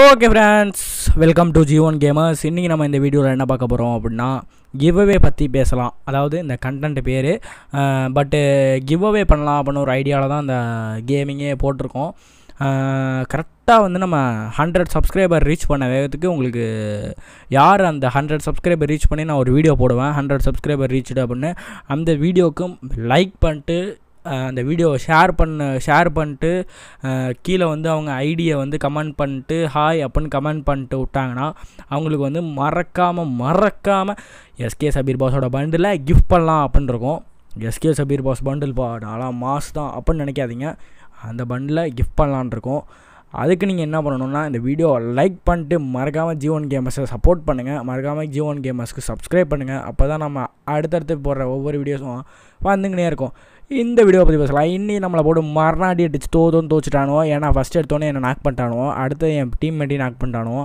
okay friends welcome to G one gamers இன்றைக்கி நம்ம இந்த வீடியோவில் என்ன பார்க்க போகிறோம் அப்படின்னா கிவ்அவே பற்றி பேசலாம் அதாவது இந்த கண்டென்ட் பேர் பட்டு கிவ்அவே பண்ணலாம் அப்படின்னு ஒரு ஐடியாவில் தான் இந்த கேமிங்கே போட்டிருக்கோம் கரெக்டாக வந்து நம்ம ஹண்ட்ரட் சப்ஸ்கிரைபர் ரீச் பண்ண வேகத்துக்கு உங்களுக்கு யார் அந்த ஹண்ட்ரட் சப்ஸ்கிரைபர் ரீச் பண்ணி நான் ஒரு வீடியோ போடுவேன் ஹண்ட்ரட் சப்ஸ்கிரைபர் ரீச்சுடு அப்படின்னு அந்த வீடியோக்கும் லைக் பண்ணிட்டு அந்த வீடியோவை ஷேர் பண்ண ஷேர் பண்ணிட்டு கீழே வந்து அவங்க ஐடியை வந்து கமெண்ட் பண்ணிட்டு ஹாய் அப்படின்னு கமெண்ட் பண்ணிட்டு விட்டாங்கன்னா அவங்களுக்கு வந்து மறக்காமல் மறக்காமல் எஸ்கே சபீர் பாஸோட பண்டில் கிஃப்ட் பண்ணலாம் அப்படின்னு இருக்கும் எஸ்கே சபீர் பாஸ் பண்டில் பா நாலாம் மாஸ் தான் அப்படின்னு நினைக்காதீங்க அந்த பண்டில் கிஃப்ட் பண்ணலான் இருக்கோம் அதுக்கு நீங்கள் என்ன பண்ணணும்னா இந்த வீடியோவை லைக் பண்ணிட்டு மறக்காமல் ஜீவன் கேமர்ஸை சப்போர்ட் பண்ணுங்கள் மறக்காமல் ஜீவன் கேமர்ஸ்க்கு சப்ஸ்கிரைப் பண்ணுங்கள் அப்போ தான் நம்ம அடுத்தடுத்து போடுற ஒவ்வொரு வீடியோஸும் வந்துங்கன்னே இருக்கும் இந்த வீடியோ பற்றி பேசலாம் இன்னி நம்மளை போட்டு மறுநாடி அடிச்சு தோதும் தோச்சிட்டானுவோ ஏன்னா ஃபஸ்ட் எடுத்தோன்னே என்னை நாக் பண்ணிட்டானோ அடுத்து என் டீம் மேட்டி நாக் பண்ணிட்டானுவோ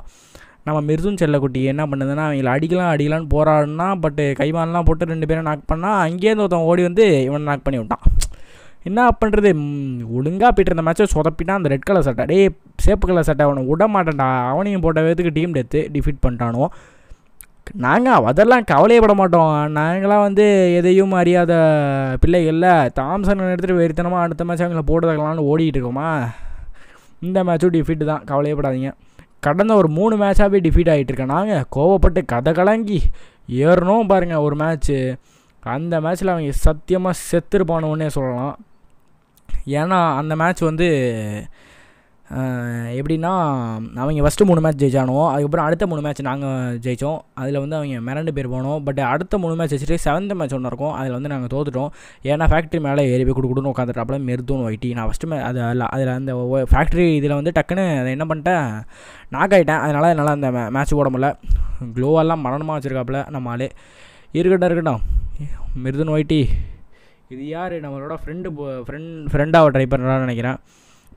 நம்ம மிர்சுன் செல்லக்குட்டி என்ன பண்ணுதுன்னா அவங்கள அடிக்கலாம் அடிக்கலான்னு போராடுனா பட்டு கைமாலெலாம் போட்டு ரெண்டு பேரும் நாக் பண்ணால் அங்கேயிருந்து ஒருத்தன் ஓடி வந்து இவனை நாக் பண்ணி விட்டான் என்ன பண்ணுறது ஒழுங்காக போய்ட்டு இருந்த மேட்ச்சை சொதப்பிட்டான் அந்த ரெட் கலர் சட்டை டே சேப்பு கலர் சட்டை அவனை விட மாட்டேன்டா அவனையும் போட்ட விதத்துக்கு டீம் டெத்து டிஃபீட் பண்ணிட்டானோ நாங்கள் அதெல்லாம் கவலையப்பட மாட்டோம் நாங்களாம் வந்து எதையும் அறியாத பிள்ளைகளில் தாம்சன் எடுத்துகிட்டு வெறித்தனமாக அடுத்த மேட்ச் அவங்கள போட்டு தக்கலாம்னு இருக்கோமா இந்த மேட்சும் டிஃபீட்டு தான் கவலையப்படாதீங்க கடந்த ஒரு மூணு மேட்சாகவே டிஃபீட் ஆகிட்டுருக்கேன் நாங்கள் கோவப்பட்டு கதை கலங்கி ஏறணும் பாருங்கள் ஒரு மேட்ச்சு அந்த மேட்ச்சில் அவங்க சத்தியமாக செத்துருப்பானோன்னே சொல்லலாம் ஏன்னா அந்த மேட்ச் வந்து எப்படின்னா அவங்க ஃபஸ்ட்டு மூணு மேட்ச் ஜெயிச்சானுவோம் அதுக்கப்புறம் அடுத்த மூணு மேட்ச் நாங்கள் ஜெயித்தோம் அதில் வந்து அவங்க மிரண்டு பேர் போனோம் பட் அடுத்த மூணு மேட்ச் வச்சுட்டு செவன்த் மேட்ச் ஒன்று இருக்கும் அதில் வந்து நாங்கள் தோத்துட்டோம் ஏன்னா ஃபேக்ட்ரி மேலே ஏறி போய் கொடுக்கணும்னு உட்காந்துட்டாப்புல மெருதும் ஒயிட்டி நான் ஃபஸ்ட்டு மே அது அதில் அந்த ஃபேக்ட்ரி இதில் வந்து டக்குன்னு அதை என்ன பண்ணிட்டேன் நாக் ஆகிட்டேன் அதனால் என்னால் அந்த மேட்ச் போட முடியல க்ளோவெல்லாம் மரணமாக வச்சுருக்காப்புல நம்ம இருக்கட்டும் இருக்கட்டும் மிருதுன் ஒயிட்டி இது யார் நம்மளோட ஃப்ரெண்டு ஃப்ரெண்ட் ஃப்ரெண்டாக ட்ரை பண்ணுறான்னு நினைக்கிறேன்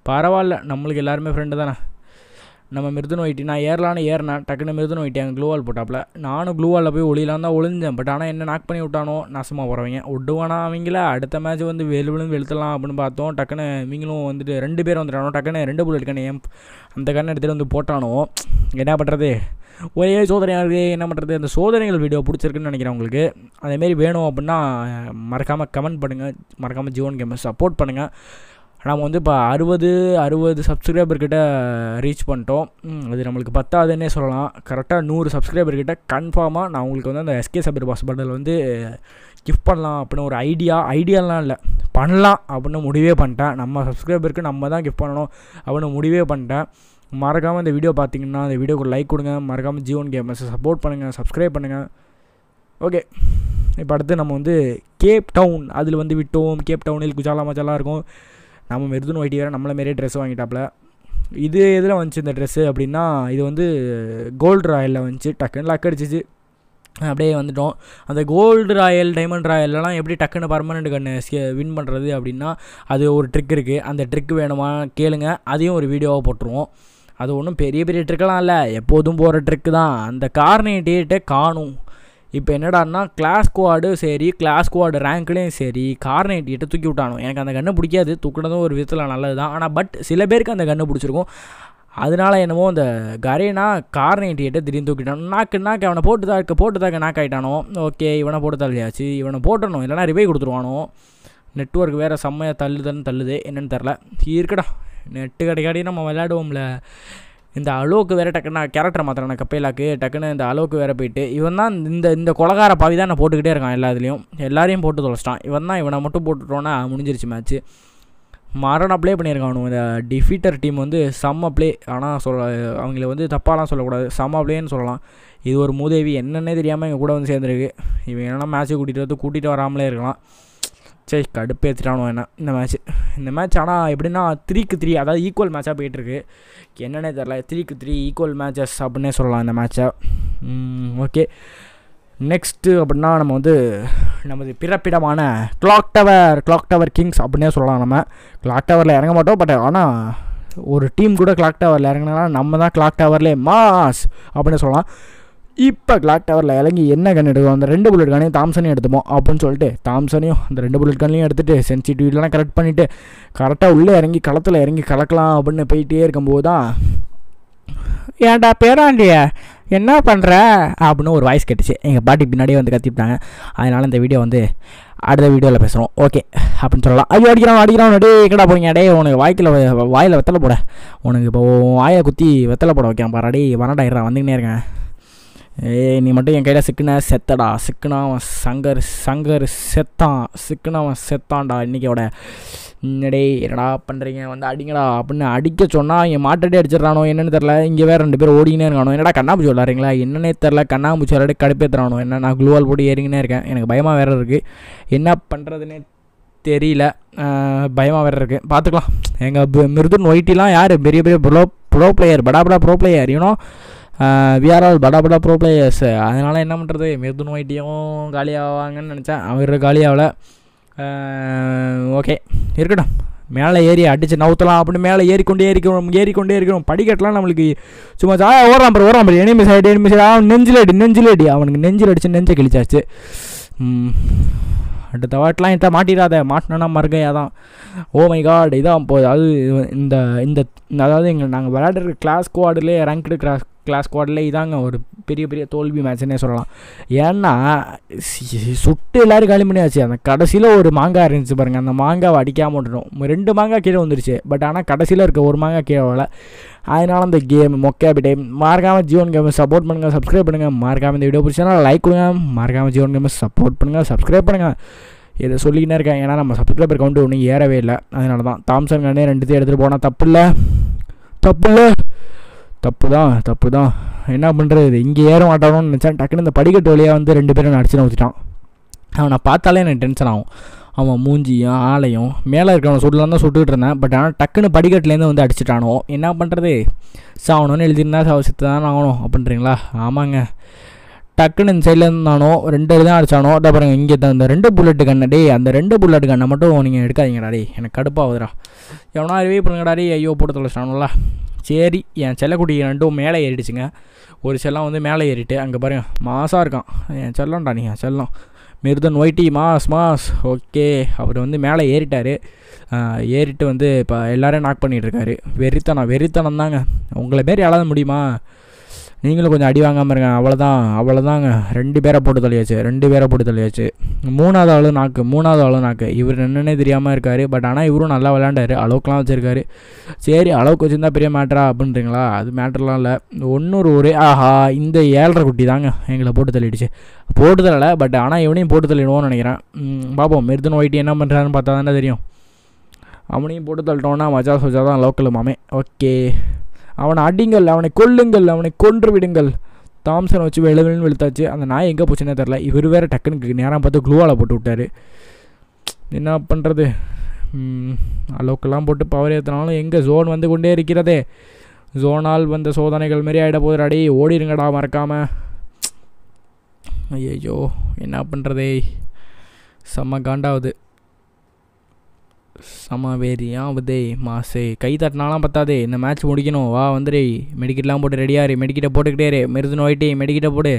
பரவாயில்ல நம்மளுக்கு எல்லாருமே ஃப்ரெண்டு தானே நம்ம மிருதுன் ஒயிட்டி நான் ஏறலான்னு ஏறினேன் டக்குன்னு மிருதுன் அங்கே க்ளூவால் போட்டாப்பில் நானும் க்ளூவாலில் போய் ஒளியிலாம் தான் ஒளிஞ்சேன் பட் ஆனால் என்ன நாக் பண்ணி விட்டானோ நாசமாக போகிறவங்க ஒடுவானா அவங்கள அடுத்த மேட்ச் வந்து விழுந்து வெளுத்தலாம் அப்படின்னு பார்த்தோம் டக்குன்னு இவங்களும் வந்துட்டு ரெண்டு பேர் வந்துட்டானோ டக்குனு ரெண்டு புல்லட் எடுக்கணும் ஏன் அந்த கண்ணை எடுத்துகிட்டு வந்து போட்டானோ என்ன பண்ணுறது ஒரே சோதனையாக இருக்குது என்ன பண்ணுறது அந்த சோதனைகள் வீடியோ பிடிச்சிருக்குன்னு நினைக்கிறேன் உங்களுக்கு அதேமாரி வேணும் அப்படின்னா மறக்காமல் கமெண்ட் பண்ணுங்கள் மறக்காமல் ஜீவன் கேமை சப்போர்ட் பண்ணுங்கள் நம்ம வந்து இப்போ அறுபது அறுபது சப்ஸ்கிரைபர்கிட்ட ரீச் பண்ணிட்டோம் அது நம்மளுக்கு பத்தாதுன்னே சொல்லலாம் கரெக்டாக நூறு சப்ஸ்கிரைபர்கிட்ட கன்ஃபார்மாக நான் உங்களுக்கு வந்து அந்த எஸ்கே சபர் பாஸ் பண்டல் வந்து கிஃப்ட் பண்ணலாம் அப்படின்னு ஒரு ஐடியா ஐடியாலாம் இல்லை பண்ணலாம் அப்படின்னு முடிவே பண்ணிட்டேன் நம்ம சப்ஸ்கிரைபருக்கு நம்ம தான் கிஃப்ட் பண்ணணும் அப்படின்னு முடிவே பண்ணிட்டேன் மறக்காமல் இந்த வீடியோ பார்த்தீங்கன்னா அந்த வீடியோக்கு லைக் கொடுங்க மறக்காமல் ஜீவன் கேமர்ஸை சப்போர்ட் பண்ணுங்கள் சப்ஸ்கிரைப் பண்ணுங்கள் ஓகே இப்போ அடுத்து நம்ம வந்து கேப் டவுன் அதில் வந்து விட்டோம் கேப் டவுனில் குஜாலா மஜாலாக இருக்கும் நம்ம மெருதுன்னு ஒயிட்டி வேறு நம்மளை மாரியே ட்ரெஸ் வாங்கிட்டாப்புல இது எதில் வந்துச்சு இந்த ட்ரெஸ்ஸு அப்படின்னா இது வந்து கோல்டு ராயலில் வந்துச்சு டக்குன்னு லக் அடிச்சிச்சு அப்படியே வந்துட்டோம் அந்த கோல்டு ராயல் டைமண்ட் ராயல்லாம் எப்படி டக்குன்னு பர்மனெண்ட் கண்ணு வின் பண்ணுறது அப்படின்னா அது ஒரு ட்ரிக் இருக்குது அந்த ட்ரிக் வேணுமா கேளுங்க அதையும் ஒரு வீடியோவாக போட்டுருவோம் அது ஒன்றும் பெரிய பெரிய ட்ரிக்கெல்லாம் இல்லை எப்போதும் போகிற ட்ரிக்கு தான் அந்த கார்னேட் காணும் இப்போ என்னடான்னா கிளாஸ் ஸ்குவாடும் சரி கிளாஸ் ஸ்குவாடு ரேங்க்லேயும் சரி கார்னேட்டிகிட்ட தூக்கி விட்டானோ எனக்கு அந்த கண்ணு பிடிக்காது தூக்கினதும் ஒரு விதத்தில் நல்லது தான் ஆனால் பட் சில பேருக்கு அந்த கண்ணு பிடிச்சிருக்கும் அதனால என்னமோ அந்த கரேனா கார்னேட்டிகிட்ட திடீர்னு தூக்கிட்டான் நாக்கு நாக்கு அவனை போட்டு தாக்க போட்டு தாக்க நாக் ஆகிட்டானோ ஓகே இவனை போட்டு தள்ளியாச்சு இவனை போட்டணும் இல்லைனா ரிவை கொடுத்துருவானோ நெட்ஒர்க் வேறு செம்மையாக தள்ளுதுன்னு தள்ளுது என்னென்னு தெரில இருக்கடா நெட்டு கடைக்காடி நம்ம விளையாடுவோம்ல இந்த அலோக்கு வேறு டக்குன்னு கேரக்டர் மாத்திரம் கப்பேலாக்கு டக்குன்னு இந்த அலோக்கு வேறு போயிட்டு இவன் தான் இந்த இந்த கொலகார பாவி தான் நான் போட்டுக்கிட்டே இருக்கான் எல்லாத்துலேயும் எல்லாரையும் போட்டு தொலைச்சிட்டான் இவன் தான் இவனை மட்டும் போட்டுட்டோன்னா முடிஞ்சிருச்சு மேட்ச்சு மரண ப்ளே அவனு இந்த டிஃபீட்டர் டீம் வந்து செம்ம ப்ளே ஆனால் சொல்ல அவங்கள வந்து தப்பாலாம் சொல்லக்கூடாது செம்ம ப்ளேன்னு சொல்லலாம் இது ஒரு மூதேவி என்னென்னே தெரியாமல் எங்கள் கூட வந்து சேர்ந்துருக்கு இவன் என்னென்னா மேட்ச்சை கூட்டிகிட்டு வந்து கூட்டிகிட்டு வராமலே இருக்கலாம் சரி கடுப்பேற்றிட்டானோ என்ன இந்த மேட்ச் இந்த மேட்ச் ஆனால் எப்படின்னா த்ரீக்கு த்ரீ அதாவது ஈக்குவல் மேட்சாக போயிட்டுருக்கு என்னன்னே தெரில த்ரீக்கு த்ரீ ஈக்குவல் மேட்சஸ் அப்படின்னே சொல்லலாம் இந்த மேட்சை ஓகே நெக்ஸ்ட்டு அப்படின்னா நம்ம வந்து நமது பிறப்பிடமான clock tower clock tower kings அப்படின்னே சொல்லலாம் நம்ம கிளாக் டவரில் இறங்க மாட்டோம் பட் ஆனால் ஒரு டீம் கூட கிளாக் டவரில் இறங்கினா நம்ம தான் கிளாக் டவர்லேயே மாஸ் அப்படின்னு சொல்லலாம் இப்போ கிளாக் டவரில் இறங்கி என்ன கன் எடுக்கும் அந்த ரெண்டு புல்லட் கனையும் தாம்சனையும் எடுத்துப்போம் அப்படின்னு சொல்லிட்டு தாம்சனையும் அந்த ரெண்டு புல்லட் கன்லையும் எடுத்துகிட்டு சென்சிட்டிவிட்டிலாம் கரெக்ட் பண்ணிவிட்டு கரெக்டாக உள்ளே இறங்கி களத்தில் இறங்கி கலக்கலாம் அப்படின்னு போயிட்டே இருக்கும்போது தான் ஏன்டா பேராண்டிய என்ன பண்ணுற அப்படின்னு ஒரு வாய்ஸ் கேட்டுச்சு எங்கள் பாட்டி பின்னாடியே வந்து கத்திவிட்டாங்க அதனால் இந்த வீடியோ வந்து அடுத்த வீடியோவில் பேசுகிறோம் ஓகே அப்படின்னு சொல்லலாம் ஐயோ அடிக்கிறான் அடிக்கிறான் அடி எக்கடா போறீங்க அடையே உனக்கு வாய்க்கில் வாயில் வெத்தலை போட உனக்கு இப்போ வாயில் குத்தி வெத்தலை போட வைக்கிறேன் பாரு அடி வரடா இருறா இருக்கேன் ஏய் நீ மட்டும் என் கையில் சிக்கின செத்தடா சிக்கினா அவன் சங்கர் சங்கர் செத்தான் சிக்கினா செத்தான்டா இன்றைக்கியோட இன்னடே என்னடா பண்ணுறீங்க வந்து அடிங்கடா அப்படின்னு அடிக்க சொன்னால் என் மாட்டடி அடிச்சிடறானோ என்னென்னு தெரில இங்கே வேறு ரெண்டு பேர் ஓடினே இருக்கானோ என்னடா கண்ணாம்பூச்சி விளாட்றீங்களா என்னன்னே தெரில கண்ணாம்பூச்சி கடுப்பே தரானோ என்ன நான் குளுவால் போட்டு ஏறிங்கன்னே இருக்கேன் எனக்கு பயமாக வேறு இருக்குது என்ன பண்ணுறதுன்னே தெரியல பயமாக வேறு இருக்குது பார்த்துக்கலாம் எங்கள் மிருதுன் ஒயிட்டிலாம் யார் பெரிய பெரிய ப்ரோ ப்ரோ பிளேயர் படா படா ப்ரோ பிளேயர் ஏன்னா வி ஆர் ஆல் படா படா ப்ரோ பிளேயர்ஸ் அதனால் என்ன பண்ணுறது மிருதுன் வைட்டியும் காலியாகுவாங்கன்னு நினச்சேன் அவர் காலியாகல ஓகே இருக்கட்டும் மேலே ஏறி அடிச்சு நவுத்தலாம் அப்படின்னு மேலே ஏறிக்கொண்டே ஏறிக்கணும் ஏறிக்கொண்டே இருக்கணும் படிக்கட்டெலாம் நம்மளுக்கு சும்மா ஆ ஓடுறான் பாரு ஓடுறான் பாரு எனிமி சைடு எனிமி சைடு அவன் நெஞ்சில் அடி நெஞ்சில் அடி அவனுக்கு நெஞ்சில் அடிச்சு நெஞ்சை கிழிச்சாச்சு அடுத்த வாட்டெலாம் என்கிட்ட மாட்டிடாத மாட்டினா மறுக்கையாக தான் ஓ oh மை காட் இதான் போது அது இந்த இந்த அதாவது எங்கள் நாங்கள் விளையாடுற கிளாஸ் குவாடிலே ரேங்க்டு கிளாஸ் கிளாஸ் குவாடில் இதாங்க ஒரு பெரிய பெரிய தோல்வி மேட்ச்னே சொல்லலாம் ஏன்னா சுட்டு எல்லோரும் காலி பண்ணியாச்சு அந்த கடைசியில் ஒரு மாங்காய் இருந்துச்சு பாருங்கள் அந்த மாங்காவை அடிக்காமல் விட்டுடும் ரெண்டு மாங்காய் கீழே வந்துருச்சு பட் ஆனால் கடைசியில் இருக்க ஒரு மாங்காய் கீழே வரல அதனால் அந்த கேம் மொக்கேபி டைம் மறக்காமல் ஜீவன் கேம் சப்போர்ட் பண்ணுங்கள் சப்ஸ்கிரைப் பண்ணுங்கள் மறக்காமல் இந்த வீடியோ பிடிச்சனா லைக் கொடுங்க மறக்காமல் ஜீவன் கேம் சப்போர்ட் பண்ணுங்கள் சப்ஸ்கிரைப் பண்ணுங்கள் இதை சொல்லிக்கினே இருக்கேன் ஏன்னா நம்ம சப்ஸ்கிரைபர் கவுண்ட் ஒன்றும் ஏறவே இல்லை அதனால தான் தாம்சன் கண்ணே ரெண்டுத்தையும் எடுத்துகிட்டு போனால் தப்பு இல்லை தப்பு இல்லை தப்பு தான் தப்பு தான் என்ன பண்ணுறது இங்கே ஏற மாட்டானோன்னு நினச்சேன் டக்குன்னு இந்த படிக்கட்டு வழியாக வந்து ரெண்டு பேரும் அடிச்சு ஊற்றிட்டான் அவனை பார்த்தாலே எனக்கு டென்ஷன் ஆகும் அவன் மூஞ்சியும் ஆலையும் மேலே இருக்கிறவன் சுடலாம் தான் சுட்டுக்கிட்டு இருந்தேன் பட் ஆனால் டக்குன்னு படிக்கட்டுலேருந்து வந்து அடிச்சுட்டானோ என்ன பண்ணுறது சாவணும்னு எழுதிருந்தா சாவ செத்து தான் ஆகணும் அப்படின்றீங்களா ஆமாங்க டக்குன்னு இந்த சைடில் இருந்தானோ ரெண்டு தான் அடிச்சானோ அதை பாருங்கள் இங்கே தான் ரெண்டு புல்லெட்டு கண்ணடி டே அந்த ரெண்டு புல்லெட்டு கண்ணை மட்டும் நீங்கள் எடுக்காதீங்கடா டே எனக்கு கடுப்பாகுதுடா எவனா அறிவே பண்ணுங்கடா டே ஐயோ போட்டு தொலைச்சானோல சரி என் செல்லக்குட்டி ரெண்டும் மேலே ஏறிடுச்சுங்க ஒரு செல்லம் வந்து மேலே ஏறிட்டு அங்கே பாருங்கள் மாசாக இருக்கான் என் செல்லம்டா நீ என் செல்லம் மிருதன் ஒயிட்டி மாஸ் மாஸ் ஓகே அவர் வந்து மேலே ஏறிட்டார் ஏறிட்டு வந்து இப்போ எல்லோரையும் நாக் பண்ணிகிட்ருக்காரு வெறித்தனம் வெறித்தனம் தாங்க உங்களை மாரி எழாத முடியுமா நீங்களும் கொஞ்சம் அடி வாங்காமல் இருங்க அவ்வளோதான் அவ்வளோதாங்க ரெண்டு பேரை போட்டு தள்ளியாச்சு ரெண்டு பேரை போட்டு தள்ளியாச்சு மூணாவது ஆளும் நாக்கு மூணாவது ஆளும் நாக்கு இவர் என்னென்னே தெரியாமல் இருக்கார் பட் ஆனால் இவரும் நல்லா விளையாண்டாரு அளவுக்குலாம் வச்சுருக்காரு சரி அளவுக்கு வச்சுருந்தா பெரிய மேட்டரா அப்படின்றீங்களா அது மேட்டர்லாம் இல்லை ஒன்னொரு ஒரே ஆஹா இந்த ஏழரை குட்டி தாங்க எங்களை போட்டு தள்ளிடுச்சு போட்டு தள்ளலை பட் ஆனால் இவனையும் போட்டு தள்ளிடுவோம்னு நினைக்கிறேன் பார்ப்போம் மிருதன் ஒயிட்டு என்ன பண்ணுறாருன்னு பார்த்தா தானே தெரியும் அவனையும் போட்டு தள்ளிட்டோன்னா மஜா சொஜா தான் லோக்கல் மாமே ஓகே அவனை அடிங்கள் அவனை கொல்லுங்கள் அவனை கொன்று விடுங்கள் தாம்சனை வச்சு வெளுவெளுன்னு வெளுத்தாச்சு அந்த நாய் எங்கே போச்சுன்னே தெரில இவர் வேறு டக்குன்னு நேரம் பார்த்து க்ளூவால் போட்டு விட்டார் என்ன பண்ணுறது அளவுக்கெல்லாம் போட்டு பவர் ஏற்றினாலும் எங்கே ஜோன் வந்து கொண்டே இருக்கிறதே ஜோனால் வந்த சோதனைகள் மாரி ஆகிட போகிற அடி ஓடிடுங்கடா மறக்காமல் ஐயோ என்ன பண்ணுறதே செம்ம காண்டாவது சமவேதியாவதே மாசே கை தட்டினாலாம் பத்தாதே இந்த மேட்ச் முடிக்கணும் வா வந்துரு மெடிக்கிட்டலாம் போட்டு ரெடியாரு மெடிக்கிட்ட போட்டுக்கிட்டே மிருது நோயிட்டே மெடிக்கிட்ட போடு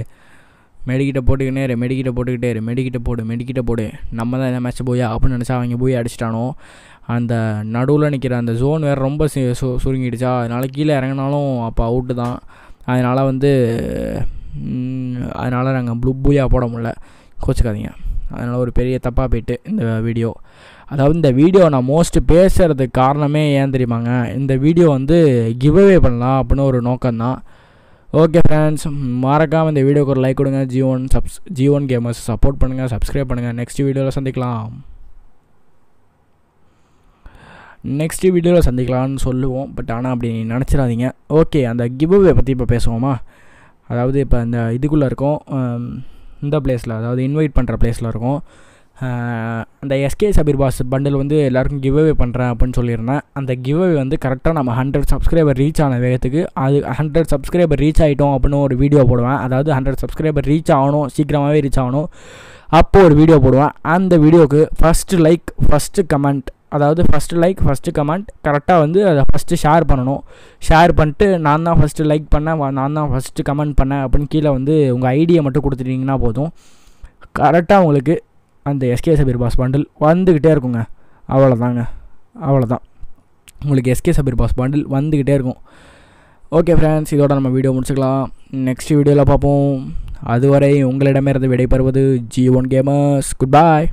மெடிக்கிட்ட போட்டுக்கிட்டே இரு மெடிக்கிட்ட போட்டுக்கிட்டே இரு மெடிக்கிட்ட போடு மெடிக்கிட்ட போடு நம்ம தான் இந்த மேட்ச் போய் அப்படின்னு நினச்சா அவங்க போய் அடிச்சிட்டானோ அந்த நடுவில் நிற்கிற அந்த ஜோன் வேறு ரொம்ப சு சுருங்கிடுச்சா அதனால் கீழே இறங்கினாலும் அப்போ அவுட்டு தான் அதனால் வந்து அதனால் நாங்கள் ப்ளூ பூயா போட முடில கோச்சுக்காதீங்க அதனால் ஒரு பெரிய தப்பாக போயிட்டு இந்த வீடியோ அதாவது இந்த வீடியோ நான் மோஸ்ட் பேசுகிறதுக்கு காரணமே ஏன் தெரியுமாங்க இந்த வீடியோ வந்து கிவ்அவே பண்ணலாம் அப்படின்னு ஒரு நோக்கம்தான் ஓகே ஃப்ரெண்ட்ஸ் மறக்காமல் இந்த வீடியோக்கு ஒரு லைக் கொடுங்க G one subs G one gamers support பண்ணுங்கள் சப்ஸ்கிரைப் பண்ணுங்கள் நெக்ஸ்ட் வீடியோவில் சந்திக்கலாம் நெக்ஸ்ட் வீடியோவில் சந்திக்கலாம்னு சொல்லுவோம் பட் ஆனால் அப்படி நினச்சிடாதீங்க ஓகே அந்த கிவ்அவே பற்றி இப்போ பேசுவோமா அதாவது இப்போ அந்த இதுக்குள்ளே இருக்கும் um, இந்த பிளேஸில் அதாவது இன்வைட் பண்ணுற பிளேஸில் இருக்கும் அந்த எஸ்கே சபீர் பாஸ் பண்டில் வந்து எல்லாருக்கும் கிவ் அவே பண்ணுறேன் அப்படின்னு சொல்லியிருந்தேன் அந்த கிவ் அவே வந்து கரெக்டாக நம்ம ஹண்ட்ரட் சப்ஸ்கிரைபர் ரீச் ஆன வேகத்துக்கு அது ஹண்ட்ரட் சப்ஸ்கிரைபர் ரீச் ஆகிட்டோம் அப்படின்னு ஒரு வீடியோ போடுவேன் அதாவது ஹண்ட்ரட் சப்ஸ்கிரைபர் ரீச் ஆகணும் சீக்கிரமாகவே ரீச் ஆகணும் அப்போது ஒரு வீடியோ போடுவேன் அந்த வீடியோவுக்கு ஃபஸ்ட்டு லைக் ஃபஸ்ட்டு கமெண்ட் அதாவது ஃபஸ்ட்டு லைக் ஃபஸ்ட்டு கமெண்ட் கரெக்டாக வந்து அதை ஃபஸ்ட்டு ஷேர் பண்ணணும் ஷேர் பண்ணிட்டு நான் தான் ஃபஸ்ட்டு லைக் பண்ணேன் நான் தான் ஃபஸ்ட்டு கமெண்ட் பண்ணேன் அப்படின்னு கீழே வந்து உங்கள் ஐடியை மட்டும் கொடுத்துட்டிங்கன்னா போதும் கரெக்டாக உங்களுக்கு அந்த எஸ்கே சபீர் பாஸ் பாண்டில் வந்துக்கிட்டே இருக்குங்க அவ்வளோதாங்க அவ்வளோதான் உங்களுக்கு எஸ்கே சபீர் பாஸ் பாண்டில் வந்துக்கிட்டே இருக்கும் ஓகே ஃப்ரெண்ட்ஸ் இதோட நம்ம வீடியோ முடிச்சுக்கலாம் நெக்ஸ்ட் வீடியோவில் பார்ப்போம் அதுவரை இருந்து விடைபெறுவது ஜி ஒன் கேமர்ஸ் குட் பாய்